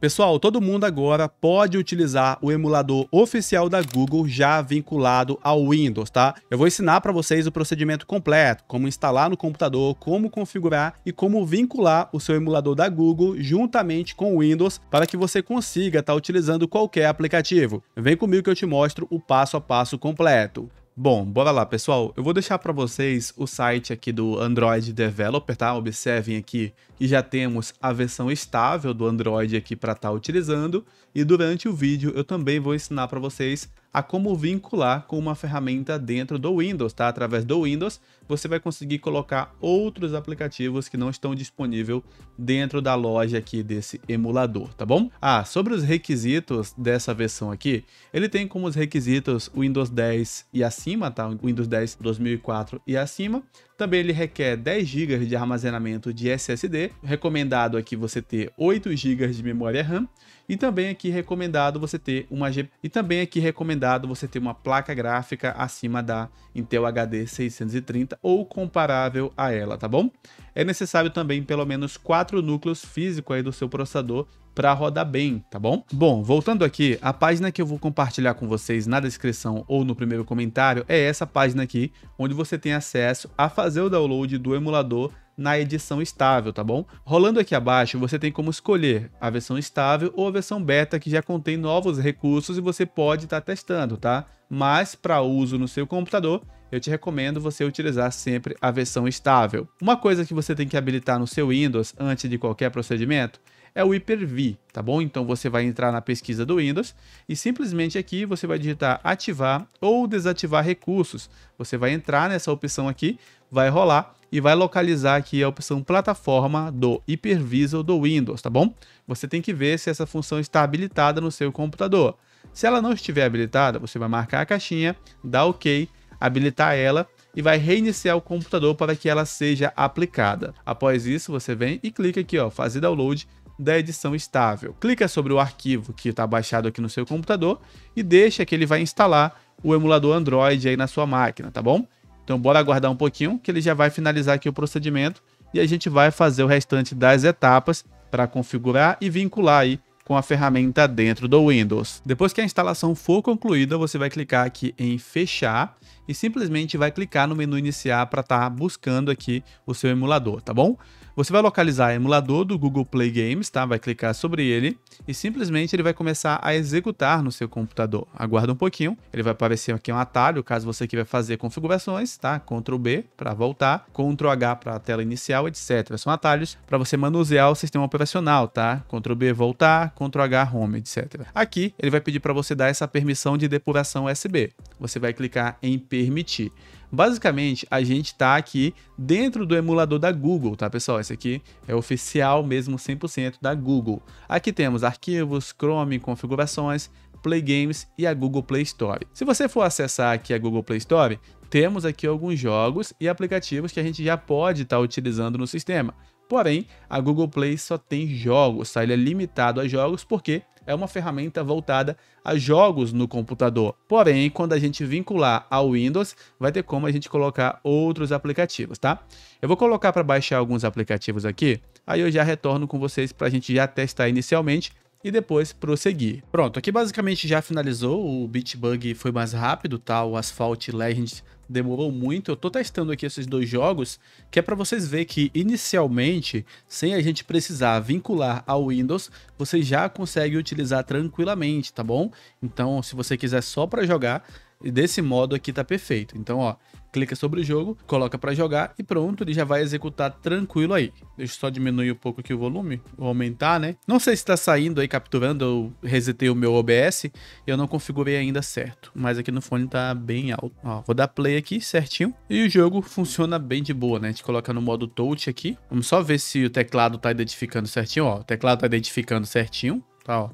Pessoal, todo mundo agora pode utilizar o emulador oficial da Google já vinculado ao Windows, tá? Eu vou ensinar para vocês o procedimento completo, como instalar no computador, como configurar e como vincular o seu emulador da Google juntamente com o Windows para que você consiga estar tá utilizando qualquer aplicativo. Vem comigo que eu te mostro o passo a passo completo. Bom, bora lá, pessoal. Eu vou deixar para vocês o site aqui do Android Developer, tá? Observem aqui que já temos a versão estável do Android aqui para estar tá utilizando. E durante o vídeo eu também vou ensinar para vocês a como vincular com uma ferramenta dentro do Windows, tá? Através do Windows, você vai conseguir colocar outros aplicativos que não estão disponíveis dentro da loja aqui desse emulador, tá bom? Ah, sobre os requisitos dessa versão aqui, ele tem como os requisitos Windows 10 e acima, tá? Windows 10 2004 e acima. Também ele requer 10 GB de armazenamento de SSD, recomendado aqui você ter 8 GB de memória RAM e também aqui recomendado você ter uma G... e também aqui recomendado você ter uma placa gráfica acima da Intel HD 630 ou comparável a ela, tá bom? É necessário também pelo menos quatro núcleos físicos aí do seu processador para rodar bem, tá bom? Bom, voltando aqui, a página que eu vou compartilhar com vocês na descrição ou no primeiro comentário é essa página aqui, onde você tem acesso a fazer o download do emulador na edição estável, tá bom? Rolando aqui abaixo, você tem como escolher a versão estável ou a versão beta que já contém novos recursos e você pode estar tá testando, tá? Mas para uso no seu computador, eu te recomendo você utilizar sempre a versão estável. Uma coisa que você tem que habilitar no seu Windows antes de qualquer procedimento é o Hyper-V, tá bom? Então você vai entrar na pesquisa do Windows e simplesmente aqui você vai digitar ativar ou desativar recursos. Você vai entrar nessa opção aqui, vai rolar e vai localizar aqui a opção plataforma do Hypervisor do Windows, tá bom? Você tem que ver se essa função está habilitada no seu computador. Se ela não estiver habilitada, você vai marcar a caixinha, dar OK, habilitar ela e vai reiniciar o computador para que ela seja aplicada. Após isso, você vem e clica aqui, ó, fazer download da edição estável. Clica sobre o arquivo que está baixado aqui no seu computador e deixa que ele vai instalar o emulador Android aí na sua máquina, tá bom? Então bora aguardar um pouquinho que ele já vai finalizar aqui o procedimento e a gente vai fazer o restante das etapas para configurar e vincular aí com a ferramenta dentro do Windows. Depois que a instalação for concluída, você vai clicar aqui em fechar e simplesmente vai clicar no menu iniciar para estar tá buscando aqui o seu emulador, tá bom? Você vai localizar o emulador do Google Play Games, tá? Vai clicar sobre ele e simplesmente ele vai começar a executar no seu computador. Aguarda um pouquinho, ele vai aparecer aqui um atalho, caso você queira fazer configurações, tá? Ctrl B para voltar, Ctrl H para a tela inicial, etc. São atalhos para você manusear o sistema operacional, tá? Ctrl B voltar, Ctrl H home, etc. Aqui ele vai pedir para você dar essa permissão de depuração USB. Você vai clicar em permitir. Basicamente, a gente está aqui dentro do emulador da Google, tá pessoal? Esse aqui é oficial mesmo 100% da Google. Aqui temos arquivos, Chrome, configurações, Play Games e a Google Play Store. Se você for acessar aqui a Google Play Store, temos aqui alguns jogos e aplicativos que a gente já pode estar tá utilizando no sistema. Porém, a Google Play só tem jogos, tá? ele é limitado a jogos porque é uma ferramenta voltada a jogos no computador. Porém, quando a gente vincular ao Windows, vai ter como a gente colocar outros aplicativos, tá? Eu vou colocar para baixar alguns aplicativos aqui, aí eu já retorno com vocês para a gente já testar inicialmente e depois prosseguir. Pronto, aqui basicamente já finalizou, o Bitbug foi mais rápido, tá? O Asphalt Legends demorou muito. Eu tô testando aqui esses dois jogos, que é para vocês ver que inicialmente, sem a gente precisar vincular ao Windows, você já consegue utilizar tranquilamente, tá bom? Então, se você quiser só para jogar, e desse modo aqui tá perfeito. Então, ó, clica sobre o jogo, coloca para jogar e pronto, ele já vai executar tranquilo aí. Deixa eu só diminuir um pouco aqui o volume, ou aumentar, né? Não sei se está saindo aí, capturando, eu resetei o meu OBS, eu não configurei ainda certo, mas aqui no fone tá bem alto. Ó, vou dar play aqui certinho e o jogo funciona bem de boa, né? A gente coloca no modo touch aqui, vamos só ver se o teclado tá identificando certinho, ó, o teclado tá identificando certinho, tá, ó,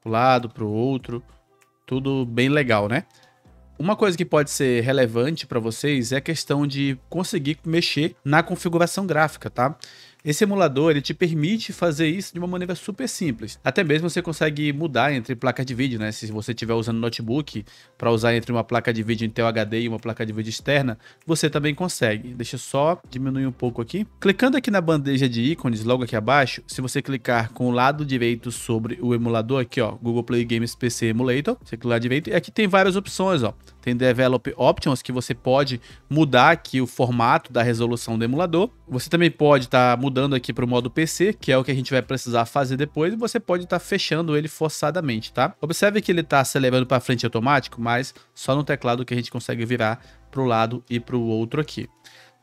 pro lado, pro outro, tudo bem legal, né? Uma coisa que pode ser relevante para vocês é a questão de conseguir mexer na configuração gráfica, tá? Esse emulador ele te permite fazer isso de uma maneira super simples. Até mesmo você consegue mudar entre placas de vídeo, né? Se você estiver usando notebook para usar entre uma placa de vídeo Intel HD e uma placa de vídeo externa, você também consegue. Deixa eu só diminuir um pouco aqui. Clicando aqui na bandeja de ícones, logo aqui abaixo, se você clicar com o lado direito sobre o emulador aqui, ó, Google Play Games PC Emulator, você clicar direito, e aqui tem várias opções, ó tem Develop Options, que você pode mudar aqui o formato da resolução do emulador. Você também pode estar tá mudando aqui para o modo PC, que é o que a gente vai precisar fazer depois, e você pode estar tá fechando ele forçadamente, tá? Observe que ele está acelerando para frente automático, mas só no teclado que a gente consegue virar para o lado e para o outro aqui.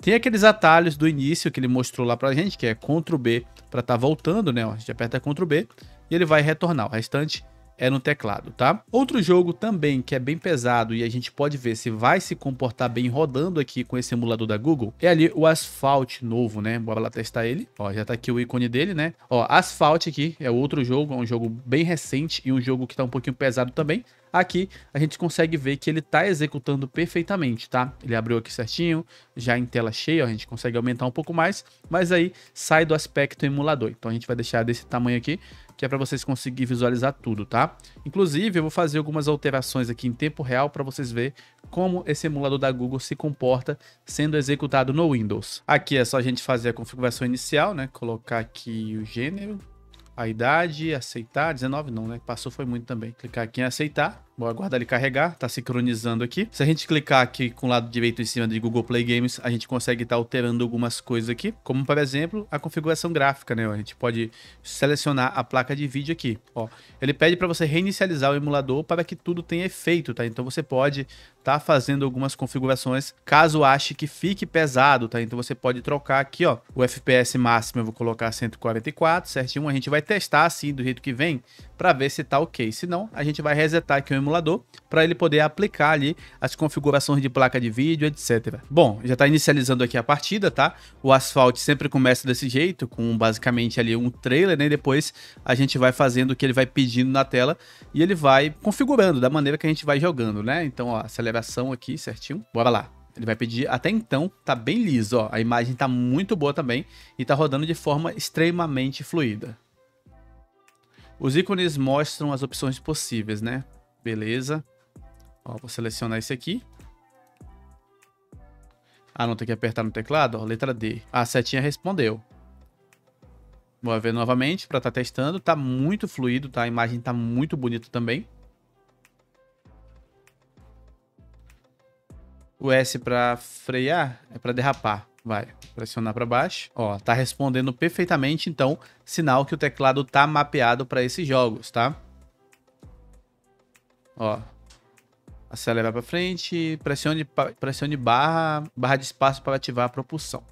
Tem aqueles atalhos do início que ele mostrou lá para a gente, que é Ctrl B para estar tá voltando, né? Ó, a gente aperta Ctrl B e ele vai retornar. O restante é no teclado, tá? Outro jogo também que é bem pesado e a gente pode ver se vai se comportar bem rodando aqui com esse emulador da Google, é ali o Asphalt novo, né? Bora lá testar ele. Ó, já tá aqui o ícone dele, né? Ó, Asphalt aqui é outro jogo, é um jogo bem recente e um jogo que tá um pouquinho pesado também. Aqui a gente consegue ver que ele tá executando perfeitamente, tá? Ele abriu aqui certinho, já em tela cheia, ó, a gente consegue aumentar um pouco mais, mas aí sai do aspecto emulador. Então a gente vai deixar desse tamanho aqui que é para vocês conseguirem visualizar tudo, tá? Inclusive, eu vou fazer algumas alterações aqui em tempo real para vocês verem como esse emulador da Google se comporta sendo executado no Windows. Aqui é só a gente fazer a configuração inicial, né? Colocar aqui o gênero, a idade, aceitar, 19 não, né? Passou foi muito também. Clicar aqui em aceitar. Vou aguardar ele carregar, tá sincronizando aqui. Se a gente clicar aqui com o lado direito em cima de Google Play Games, a gente consegue estar tá alterando algumas coisas aqui, como por exemplo, a configuração gráfica, né? A gente pode selecionar a placa de vídeo aqui, ó. Ele pede para você reinicializar o emulador para que tudo tenha efeito, tá? Então você pode tá fazendo algumas configurações caso ache que fique pesado, tá? Então você pode trocar aqui, ó, o FPS máximo eu vou colocar 144, certinho, a gente vai testar assim do jeito que vem, para ver se tá ok. Se não, a gente vai resetar aqui o emulador para ele poder aplicar ali as configurações de placa de vídeo, etc. Bom, já está inicializando aqui a partida, tá? O asfalto sempre começa desse jeito, com basicamente ali um trailer, né? E depois a gente vai fazendo o que ele vai pedindo na tela e ele vai configurando da maneira que a gente vai jogando, né? Então, ó, aceleração aqui certinho. Bora lá. Ele vai pedir até então, tá bem liso, ó. A imagem tá muito boa também e tá rodando de forma extremamente fluida. Os ícones mostram as opções possíveis, né? Beleza. Ó, vou selecionar esse aqui. Ah, não, tem que apertar no teclado? Ó, letra D. a setinha respondeu. Vou ver novamente para estar tá testando. Tá muito fluido, tá? A imagem tá muito bonita também. O S para frear é para derrapar. Vai, pressionar para baixo. Ó, tá respondendo perfeitamente, então, sinal que o teclado tá mapeado para esses jogos, tá? Ó. acelera para frente, pressione, pressione barra, barra de espaço para ativar a propulsão.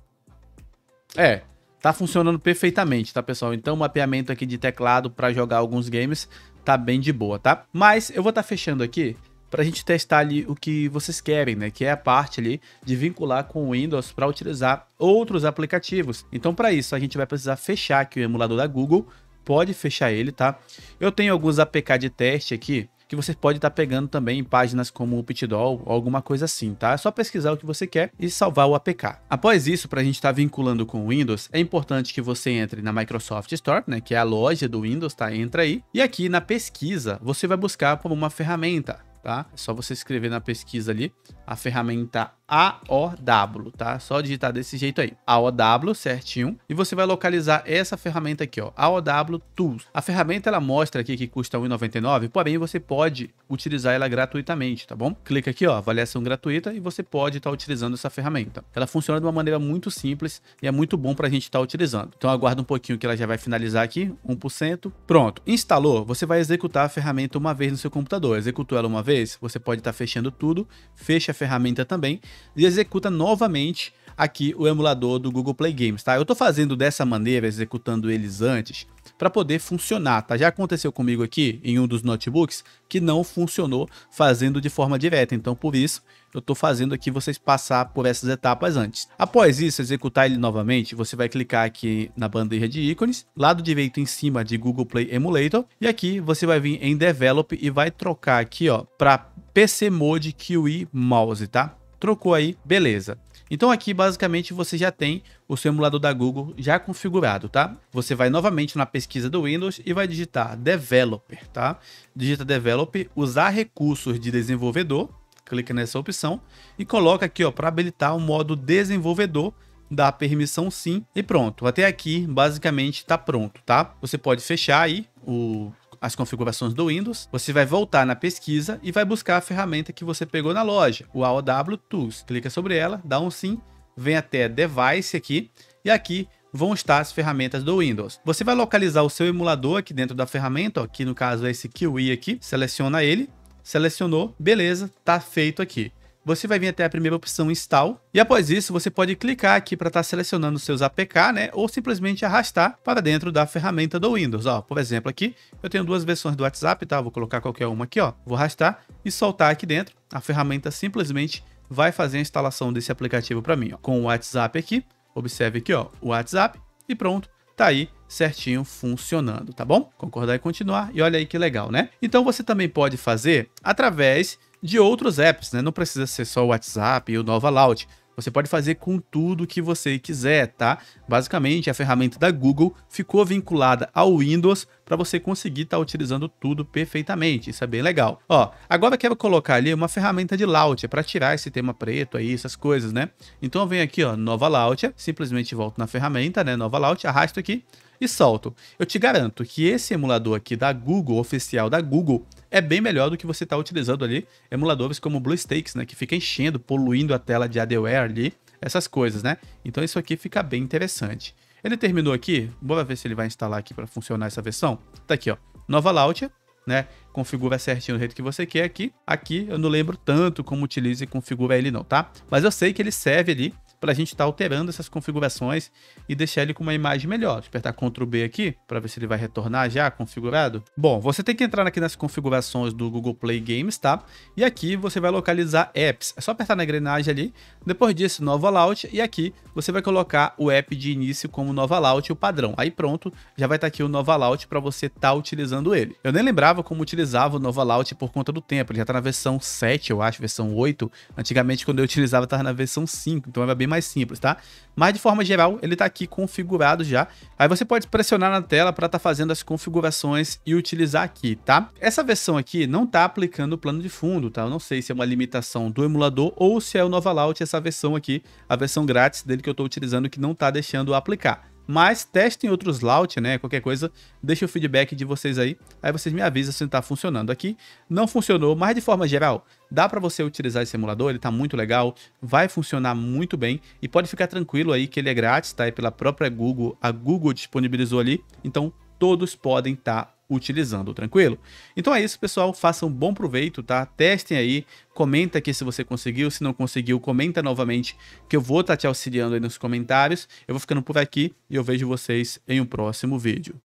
É, tá funcionando perfeitamente, tá, pessoal? Então, o mapeamento aqui de teclado para jogar alguns games tá bem de boa, tá? Mas eu vou estar tá fechando aqui para a gente testar ali o que vocês querem, né? Que é a parte ali de vincular com o Windows para utilizar outros aplicativos. Então, para isso, a gente vai precisar fechar aqui o emulador da Google. Pode fechar ele, tá? Eu tenho alguns APK de teste aqui que você pode estar tá pegando também em páginas como o Pitdoll ou alguma coisa assim, tá? É só pesquisar o que você quer e salvar o APK. Após isso, para a gente estar tá vinculando com o Windows, é importante que você entre na Microsoft Store, né, que é a loja do Windows, tá? Entra aí. E aqui na pesquisa, você vai buscar por uma ferramenta tá? É só você escrever na pesquisa ali a ferramenta AOW, tá? Só digitar desse jeito aí, AOW, certinho, e você vai localizar essa ferramenta aqui, ó, AOW Tools. A ferramenta, ela mostra aqui que custa R$1,99, porém você pode utilizar ela gratuitamente, tá bom? Clica aqui, ó, avaliação gratuita, e você pode estar tá utilizando essa ferramenta. Ela funciona de uma maneira muito simples e é muito bom para a gente estar tá utilizando. Então aguarda um pouquinho que ela já vai finalizar aqui, 1%. Pronto, instalou, você vai executar a ferramenta uma vez no seu computador. Executou ela uma vez, vez, você pode estar tá fechando tudo, fecha a ferramenta também e executa novamente aqui o emulador do Google Play Games, tá? Eu tô fazendo dessa maneira, executando eles antes, para poder funcionar, tá? Já aconteceu comigo aqui em um dos notebooks que não funcionou fazendo de forma direta, então por isso eu estou fazendo aqui vocês passar por essas etapas antes. Após isso, executar ele novamente, você vai clicar aqui na bandeira de ícones, lado direito em cima de Google Play Emulator, e aqui você vai vir em Develop e vai trocar aqui ó para PC Mode QE Mouse, tá? Trocou aí, beleza. Então aqui basicamente você já tem o seu emulador da Google já configurado, tá? Você vai novamente na pesquisa do Windows e vai digitar developer, tá? Digita developer, usar recursos de desenvolvedor, clica nessa opção e coloca aqui, ó, para habilitar o modo desenvolvedor dá permissão sim e pronto. Até aqui, basicamente, tá pronto, tá? Você pode fechar aí o as configurações do Windows, você vai voltar na pesquisa e vai buscar a ferramenta que você pegou na loja, o AOW Tools. Clica sobre ela, dá um sim, vem até Device aqui e aqui vão estar as ferramentas do Windows. Você vai localizar o seu emulador aqui dentro da ferramenta, aqui que no caso é esse QI aqui, seleciona ele, selecionou, beleza, tá feito aqui você vai vir até a primeira opção Install. E após isso, você pode clicar aqui para estar tá selecionando seus APK, né? Ou simplesmente arrastar para dentro da ferramenta do Windows. Ó, por exemplo, aqui eu tenho duas versões do WhatsApp, tá? Vou colocar qualquer uma aqui, ó. Vou arrastar e soltar aqui dentro. A ferramenta simplesmente vai fazer a instalação desse aplicativo para mim, ó. Com o WhatsApp aqui, observe aqui, ó, o WhatsApp e pronto. Tá aí certinho funcionando, tá bom? Concordar e continuar. E olha aí que legal, né? Então você também pode fazer através de outros apps, né? Não precisa ser só o WhatsApp e o Nova Loud. Você pode fazer com tudo que você quiser, tá? Basicamente, a ferramenta da Google ficou vinculada ao Windows para você conseguir estar tá utilizando tudo perfeitamente. Isso é bem legal. Ó, agora eu quero colocar ali uma ferramenta de Launcher é para tirar esse tema preto aí, essas coisas, né? Então eu venho aqui, ó, Nova Launcher, simplesmente volto na ferramenta, né, Nova Launcher, arrasto aqui e solto. Eu te garanto que esse emulador aqui da Google, oficial da Google, é bem melhor do que você está utilizando ali emuladores como BlueStakes, né? Que fica enchendo, poluindo a tela de ADWare ali, essas coisas, né? Então isso aqui fica bem interessante. Ele terminou aqui, bora ver se ele vai instalar aqui para funcionar essa versão. Tá aqui, ó, nova Launcher, né? Configura certinho do jeito que você quer aqui. Aqui eu não lembro tanto como utiliza e configura ele não, tá? Mas eu sei que ele serve ali para a gente estar tá alterando essas configurações e deixar ele com uma imagem melhor. Vou apertar Ctrl B aqui para ver se ele vai retornar já configurado. Bom, você tem que entrar aqui nas configurações do Google Play Games, tá? E aqui você vai localizar apps. É só apertar na engrenagem ali, depois disso, nova Lout e aqui você vai colocar o app de início como nova Lout o padrão. Aí pronto, já vai estar tá aqui o nova Lout para você estar tá utilizando ele. Eu nem lembrava como utilizava o nova Lout por conta do tempo, ele já está na versão 7, eu acho, versão 8. Antigamente, quando eu utilizava, estava na versão 5, então era bem mais simples, tá? Mas de forma geral, ele está aqui configurado já. Aí você pode pressionar na tela para estar tá fazendo as configurações e utilizar aqui, tá? Essa versão aqui não está aplicando o plano de fundo, tá? Eu não sei se é uma limitação do emulador ou se é o Nova Laut, essa versão aqui, a versão grátis dele que eu estou utilizando que não está deixando aplicar. Mas testem outros layout, né? Qualquer coisa, deixa o feedback de vocês aí. Aí vocês me avisam se está funcionando aqui. Não funcionou, mas de forma geral, dá para você utilizar esse emulador, ele tá muito legal, vai funcionar muito bem e pode ficar tranquilo aí que ele é grátis, tá? É pela própria Google, a Google disponibilizou ali, então todos podem estar tá utilizando, tranquilo? Então é isso, pessoal, façam um bom proveito, tá? Testem aí, comenta aqui se você conseguiu, se não conseguiu, comenta novamente, que eu vou estar tá te auxiliando aí nos comentários. Eu vou ficando por aqui e eu vejo vocês em um próximo vídeo.